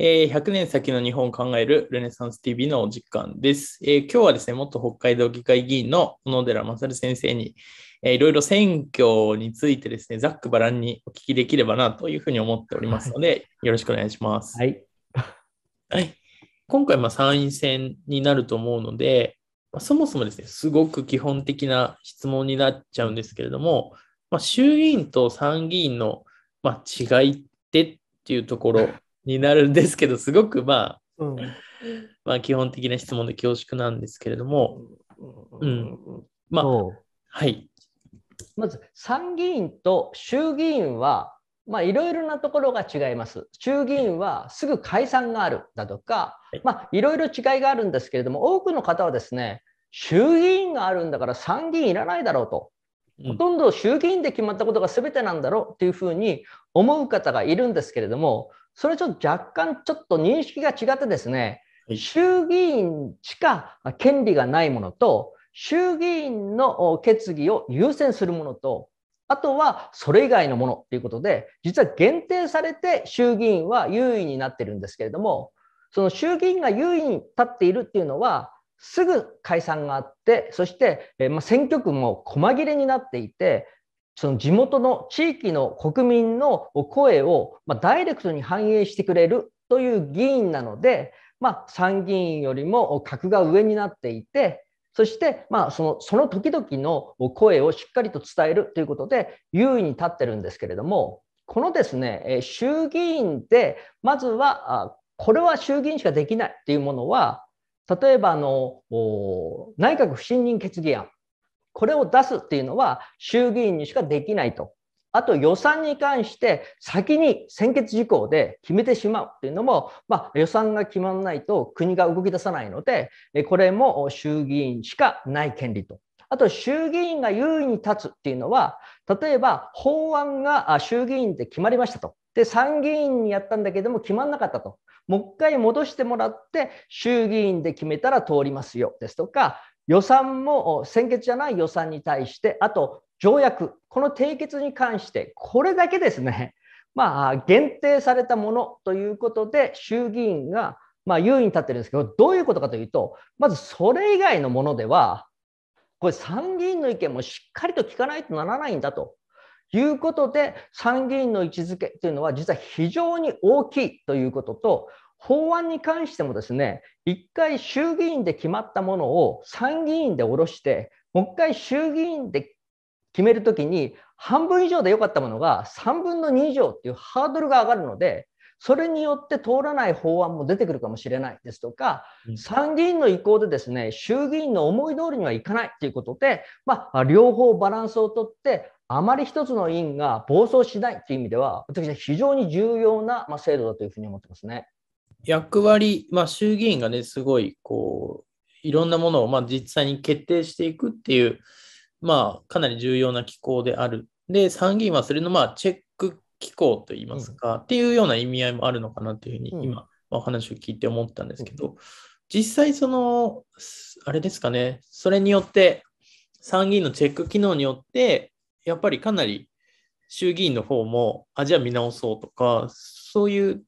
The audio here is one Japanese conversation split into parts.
え100年先の日本を考えるルネサンス TV のお時間です。え今日はですね、元北海道議会議員の小野寺勝先生に、えいろいろ選挙についてですね、ざっくばらんにお聞きできればなというふうに思っておりますので、はい、よろしくお願いします。はい。はい、今回、ま参院選になると思うので、まそもそもですね、すごく基本的な質問になっちゃうんですけれども、まあ、衆議院と参議院の、まあ、違いってっていうところになるんですけど、すごくまあ、うん、まあ基本的な質問で恐縮なんですけれども、うん。まあ、はい。まず参議院と衆議院は、まあ、いろいろなところが違います。衆議院はすぐ解散があるだとか、まあ、いろいろ違いがあるんですけれども、多くの方はですね、衆議院があるんだから参議院いらないだろうと、ほとんど衆議院で決まったことが全てなんだろうというふうに思う方がいるんですけれども、それちょっと若干ちょっと認識が違ってですね、衆議院しか権利がないものと、衆議院の決議を優先するものと、あとはそれ以外のものということで、実は限定されて衆議院は優位になってるんですけれども、その衆議院が優位に立っているっていうのは、すぐ解散があって、そして、えま選挙区も細切れになっていて、その地元の地域の国民の声を、まダイレクトに反映してくれるという議員なので、まあ、参議院よりも格が上になっていてそして、まあ、そのその時々の声をしっかりと伝えるということで優位に立ってるんですけれどもこのですね衆議院でまずはこれは衆議院しかできないというものは例えばあの内閣不信任決議案これを出すっていうのは衆議院にしかできないと。あと予算に関して先に先決事項で決めてしまうというのも、まあ、予算が決まらないと国が動き出さないので、これも衆議院しかない権利と。あと衆議院が優位に立つっていうのは、例えば法案が衆議院で決まりましたと。で、参議院にやったんだけども決まんなかったと。もう一回戻してもらって、衆議院で決めたら通りますよですとか、予算も先決じゃない予算に対して、あと条約、この締結に関して、これだけですね、まあ、限定されたものということで、衆議院が、ま優位に立ってるんですけど、どういうことかというと、まずそれ以外のものでは、これ参議院の意見もしっかりと聞かないとならないんだということで、参議院の位置づけというのは実は非常に大きいということと、法案に関してもですね、1回衆議院で決まったものを参議院で下ろして、もう1回衆議院で決めるときに、半分以上で良かったものが3分の2以上っていうハードルが上がるので、それによって通らない法案も出てくるかもしれないですとか、参議院の意向でですね、衆議院の思い通りにはいかないということで、まあ、両方バランスをとって、あまり一つの委員が暴走しないという意味では、私は非常に重要な制度だというふうに思ってますね。役割、まあ、衆議院がね、すごい、こう、いろんなものを、まあ、実際に決定していくっていう、まあ、かなり重要な機構である。で、参議院はそれの、まあ、チェック機構といいますか、うん、っていうような意味合いもあるのかなというふうに、今、お話を聞いて思ったんですけど、うん、実際、その、あれですかね、それによって、参議院のチェック機能によって、やっぱりかなり衆議院の方も、あ、じゃあ見直そうとか、そういう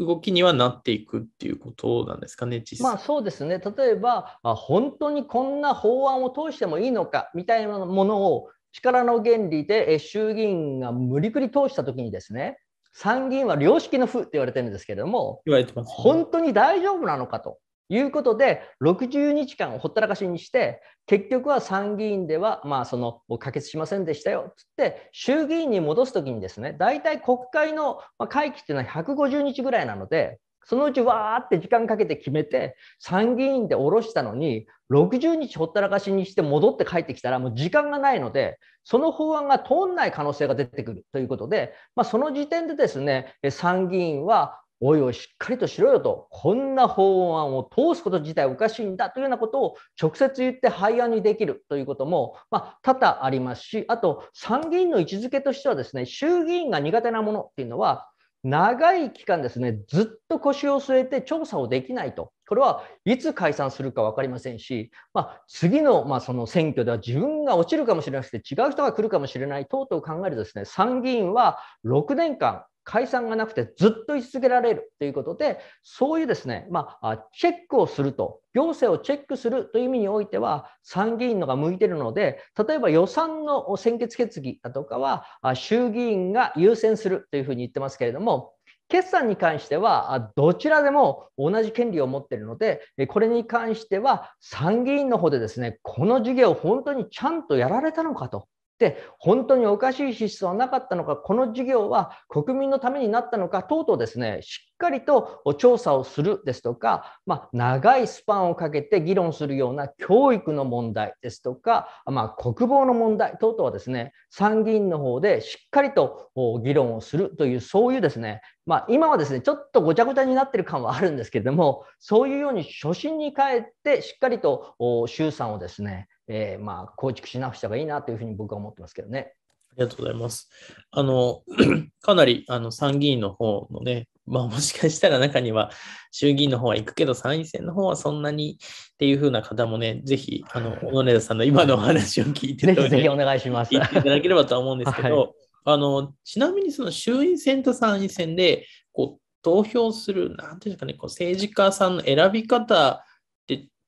動きにはなっていくっていうことなんですかね、実まあそうですね。例えば、あ、本当にこんな法案を通してもいいのかみたいなものを力の原理で衆議院が無理くり通したときにですね、参議院は良識の府って言われてるんですけれども、言われてまね、本当に大丈夫なのかと。いうことで、60日間ほったらかしにして、結局は参議院では、まあ、その可決しませんでしたよつって、衆議院に戻すときにですね、大体国会の会期っていうのは150日ぐらいなので、そのうちわーって時間かけて決めて、参議院で下ろしたのに、60日ほったらかしにして戻って帰ってきたら、もう時間がないので、その法案が通んない可能性が出てくるということで、まあ、その時点でですね、参議院はおいおいしっかりとしろよとこんな法案を通すこと自体おかしいんだというようなことを直接言って廃案にできるということも、まあ、多々ありますしあと参議院の位置づけとしてはですね衆議院が苦手なものっていうのは長い期間ですねずっと腰を据えて調査をできないとこれはいつ解散するか分かりませんし、まあ、次のまあその選挙では自分が落ちるかもしれなくて違う人が来るかもしれない等々考えるとですね参議院は6年間解散がなくてずっと居続けられるということで、そういうですね、まあ、チェックをすると、行政をチェックするという意味においては、参議院のが向いているので、例えば予算の先決決議だとかは、衆議院が優先するというふうに言ってますけれども、決算に関しては、どちらでも同じ権利を持っているので、これに関しては参議院の方でですね、この事業を本当にちゃんとやられたのかとで本当におかしい資質はなかったのかこの事業は国民のためになったのか等々ですねしっかりと調査をするですとか、まあ、長いスパンをかけて議論するような教育の問題ですとか、まあ、国防の問題等々はですね参議院の方でしっかりと議論をするというそういうですね、まあ、今はですねちょっとごちゃごちゃになってる感はあるんですけれどもそういうように初心に帰ってしっかりと衆参をですねえー、まあ、構築し直した方がいいなというふうに僕は思ってますけどね。ありがとうございます。あの、かなりあの参議院の方のね、まあもしかしたら中には衆議院の方は行くけど参院選の方はそんなにっていう風な方もね、ぜひ、あの、小野田さんの今のお話を聞いて、ね、ぜひぜひお願いします。言いていただければとは思うんですけど、はい、あの、ちなみにその衆院選と参院選で、こう、投票する、なんていうんですかね、こう政治家さんの選び方、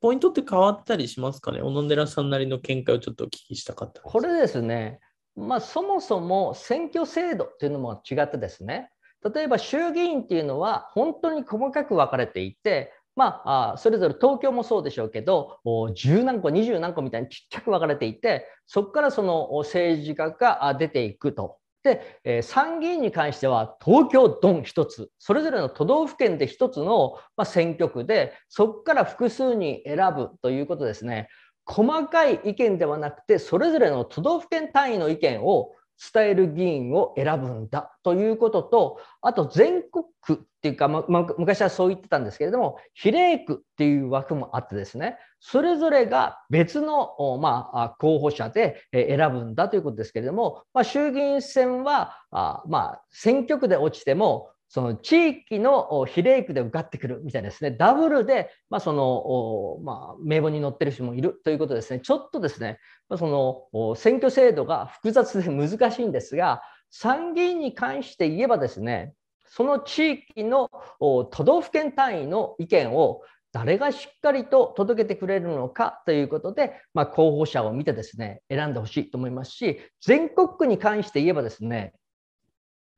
ポイントって変わったりしますかね小野寺さんなりの見解をちょっとお聞きしたかったこれですね、まあ、そもそも選挙制度というのも違ってですね、例えば衆議院っていうのは本当に細かく分かれていて、まあ、それぞれ東京もそうでしょうけど10何個20何個みたいにちっちゃく分かれていてそこからその政治家が出ていくとで、え参議院に関しては東京ドン1つそれぞれの都道府県で1つの、ま選挙区でそこから複数に選ぶということですね細かい意見ではなくてそれぞれの都道府県単位の意見を伝える議員を選ぶんだということと、あと全国区っていうか、ま、昔はそう言ってたんですけれども、比例区っていう枠もあってですね、それぞれが別の、まあ、候補者で選ぶんだということですけれども、まあ、衆議院選は、あまあ、選挙区で落ちても、その地域の比例区で受かってくるみたいですね、ダブルで、まあ、その、まあ、名簿に載ってる人もいるということですね、ちょっとですね、まあ、その選挙制度が複雑で難しいんですが、参議院に関して言えばですね、その地域の都道府県単位の意見を誰がしっかりと届けてくれるのかということで、まあ、候補者を見てですね、選んでほしいと思いますし、全国区に関して言えばですね、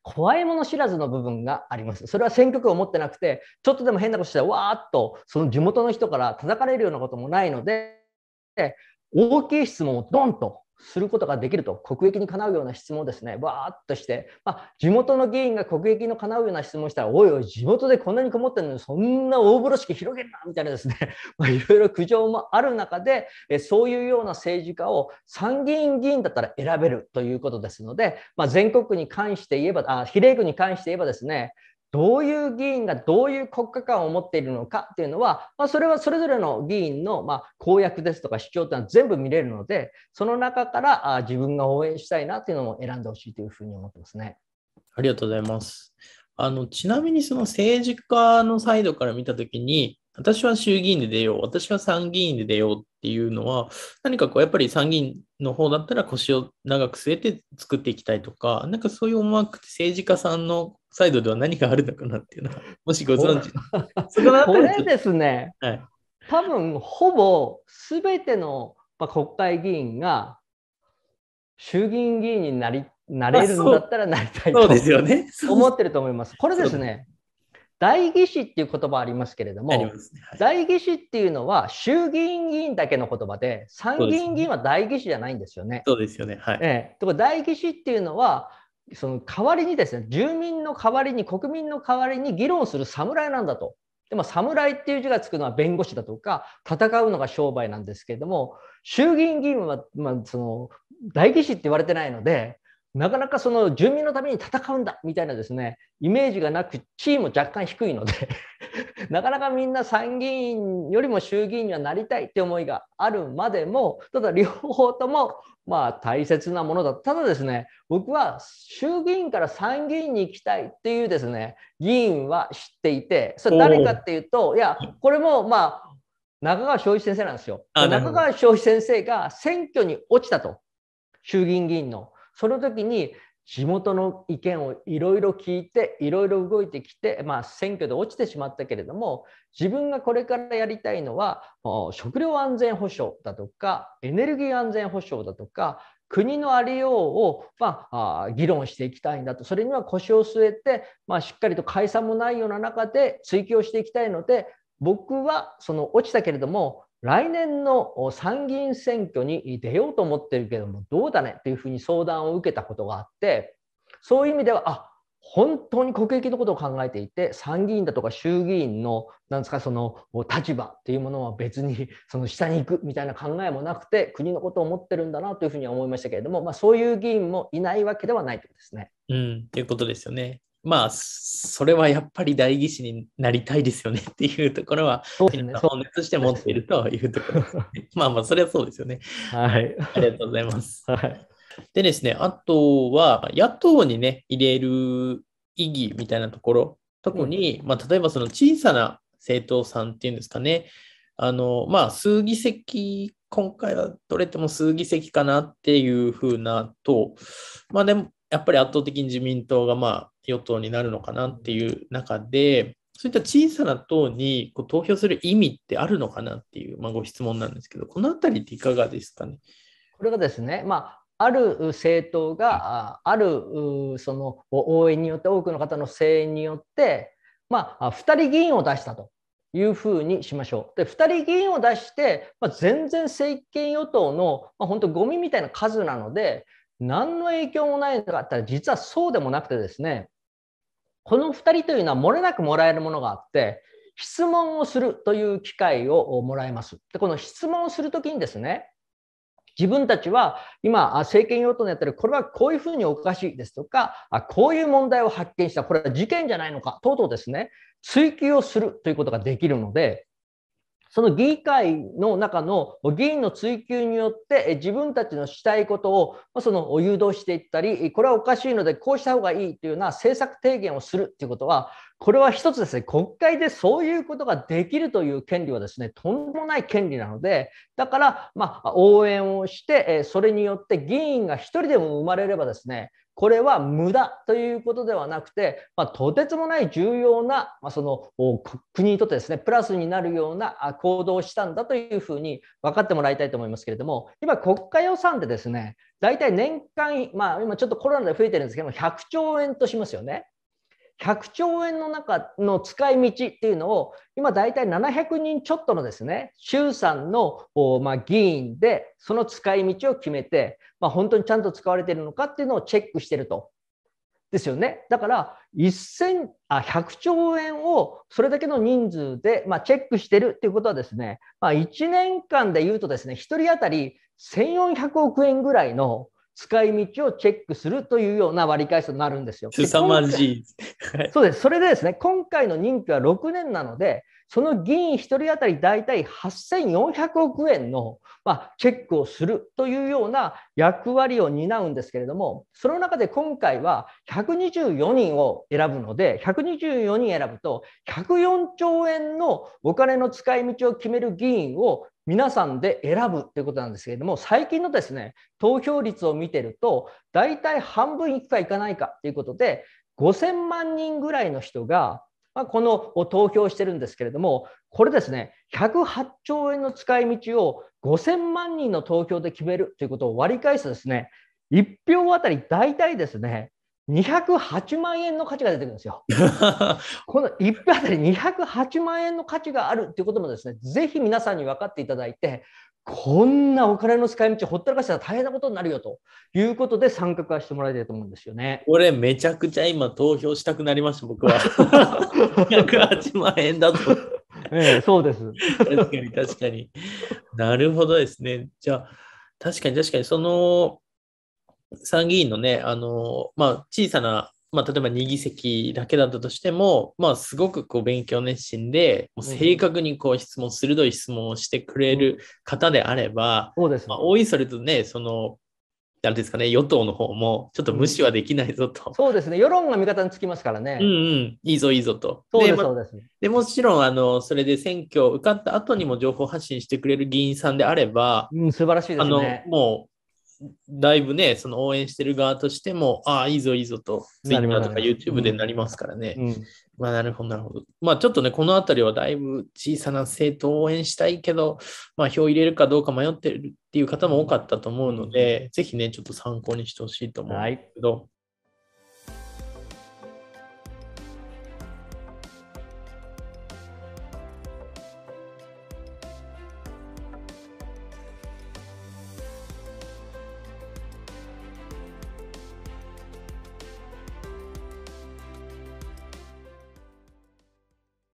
怖いもの知らずの部分があります。それは選挙区を持ってなくて、ちょっとでも変なことしたら、わーっとその地元の人から叩かれるようなこともないので、大きい質問をドンとすることができると国益にかなうような質問ですねわーっとして、まあ、地元の議員が国益にかなうような質問したらおいおい地元でこんなにこもってるのにそんな大風呂敷広げるなみたいなですね いろいろ苦情もある中でえそういうような政治家を参議院議員だったら選べるということですので、まあ、全国に関して言えばあ比例区に関して言えばですねどういう議員がどういう国家観を持っているのかっていうのは、まあ、それはそれぞれの議員の、ま公約ですとか主張というのは全部見れるので、その中からあ自分が応援したいなというのを選んでほしいというふうに思ってますね。ありがとうございます。あのちなみにその政治家のサイドから見たときに、私は衆議院で出よう、私は参議院で出ようっていうのは、何かこう、やっぱり参議院の方だったら腰を長く据えて作っていきたいとか、なんかそういう思惑って政治家さんのサイドでは何かあるのかなっていうのは、もしご存知ここれですね、はい、多分ほぼすべての国会議員が衆議院議員になりなれるんだったらなりたいと、ね、思ってると思います。これですね、代議士っていう言葉ありますけれども、ねはい、代議士っていうのは衆議院議員だけの言葉で、参議院議員は代議士じゃないんですよね。そうですよね。はい。ええー、とか代議士っていうのは、その代わりにですね、住民の代わりに、国民の代わりに議論する侍なんだと。でも侍っていう字がつくのは弁護士だとか戦うのが商売なんですけれども衆議院議員は、まあ、その代議士って言われてないのでなかなかその住民のために戦うんだみたいなですねイメージがなく地位も若干低いので なかなかみんな参議院よりも衆議院にはなりたいって思いがあるまでもただ両方ともまあ大切なものだただですね僕は衆議院から参議院に行きたいっていうですね議員は知っていてそれ誰かっていうといやこれもまあ中川昭一先生なんですよ。中川昭一先生が選挙に落ちたと衆議院議員の。その時に地元の意見をいろいろ聞いていろいろ動いてきて、まあ、選挙で落ちてしまったけれども自分がこれからやりたいのは食料安全保障だとかエネルギー安全保障だとか国のありようを、まあ、議論していきたいんだとそれには腰を据えて、まあ、しっかりと解散もないような中で追をしていきたいので僕はその落ちたけれども来年の参議院選挙に出ようと思ってるけどもどうだねというふうに相談を受けたことがあってそういう意味ではあ本当に国益のことを考えていて参議院だとか衆議院のなんですかその立場っていうものは別に その下に行くみたいな考えもなくて国のことを思ってるんだなというふうに思いましたけれども、まあ、そういう議員もいないわけではないということですね。うん、ということですよね。まあ、それはやっぱり代議士になりたいですよねっていうところは、そうですね、本熱して持っているというところまあまあ、それはそうですよね。はい。ありがとうございます。はい。でですね、あとは、野党にね、入れる意義みたいなところ、特に、うん、まあ、例えばその小さな政党さんっていうんですかね、あの、まあ、数議席今回はどれても数議席かなっていうふうなと、まあでも、やっぱり圧倒的に自民党がまあ与党になるのかなっていう中で、そういった小さな党にこう投票する意味ってあるのかなっていう、まあ、ご質問なんですけど、このあたりっていかがですかね。これがですね、まあ、ある政党があるその応援によって多くの方の声援によって、まあ、2人議員を出したというふうにしましょう。で2人議員を出して、まあ、全然政権与党の、まあ、本当ゴミみたいな数なので何の影響もないのあったら実はそうでもなくてですねこの2人というのは漏れなくもらえるものがあって質問をするという機会をもらえます。でこの質問をする時にですね自分たちは今政権与党のやってるこれはこういうふうにおかしいですとかこういう問題を発見したこれは事件じゃないのか等々ですね追及をするということができるのでその議会の中の議員の追及によって自分たちのしたいことをその誘導していったり、これはおかしいのでこうした方がいいというような政策提言をするということは、これは一つですね、国会でそういうことができるという権利はですね、とんでもない権利なので、だから、ま応援をして、それによって議員が1人でも生まれればですね、これは無駄ということではなくて、まあ、とてつもない重要な、まあ、その国にとってですねプラスになるような行動をしたんだというふうに分かってもらいたいと思いますけれども今国家予算でですね大体年間、まあ、今ちょっとコロナで増えてるんですけども100兆円としますよね。100兆円の中の使い道っていうのを今大体700人ちょっとのですね衆参の、まあ、議員でその使い道を決めて、まあ、本当にちゃんと使われているのかっていうのをチェックしてると。ですよねだから1000あ100兆円をそれだけの人数で、まあ、チェックしてるっていうことはですね、ま1年間で言うとですね1人当たり1400億円ぐらいの使い道をチェックするというような割り返しとなるんですよ。すさまじい。そうです。それでですね、今回の任期は6年なので、その議員1人当たり大体8400億円の、まチェックをするというような役割を担うんですけれども、その中で今回は124人を選ぶので、124人選ぶと104兆円のお金の使い道を決める議員を皆さんで選ぶということなんですけれども、最近のですね投票率を見てると、大体半分いくかいかないかということで、5000万人ぐらいの人がまあ、この投票してるんですけれども、これですね、108兆円の使い道を5000万人の投票で決めるということを割り返すとですね、1票あたり大体ですね、208万円の価値が出てくるんですよ。この1票あたり208万円の価値があるということもですね、ぜひ皆さんに分かっていただいて、こんなお金の使い道ほったらかしたら大変なことになるよということで参画はしてもらいたいと思うんですよね。これめちゃくちゃ今投票したくなりました、僕は。108 万円だと。ええ、そうです。確かに確かに。なるほどですね。じゃあ、確かに確かにその参議院のね、あの、まあ、小さなまあ、例えば2議席だけだったとしても、まあ、すごくこう勉強熱心で、もう正確にこう質問、鋭い質問をしてくれる方であれば、うん、そうです、まあ、おいそれとね、その、なんですかね、与党の方も、ちょっと無視はできないぞと、うん、そうですね、世論が味方につきますからね。うんうん、いいぞ、いいぞと。そうです、そうです。で、もちろん、あの、それで選挙受かった後にも情報発信してくれる議員さんであれば、うん、素晴らしいですね。あの、もう、だいぶね、その応援してる側としても、ああ、いいぞ、いいぞと、Twitter とか YouTube でなりますからね。うんうん、まあ、なるほど、なるほど。まあ、ちょっとね、このあたりはだいぶ小さな政党を応援したいけど、まあ、票入れるかどうか迷ってるっていう方も多かったと思うので、ぜひね、ちょっと参考にしてほしいと思うんですけど、はい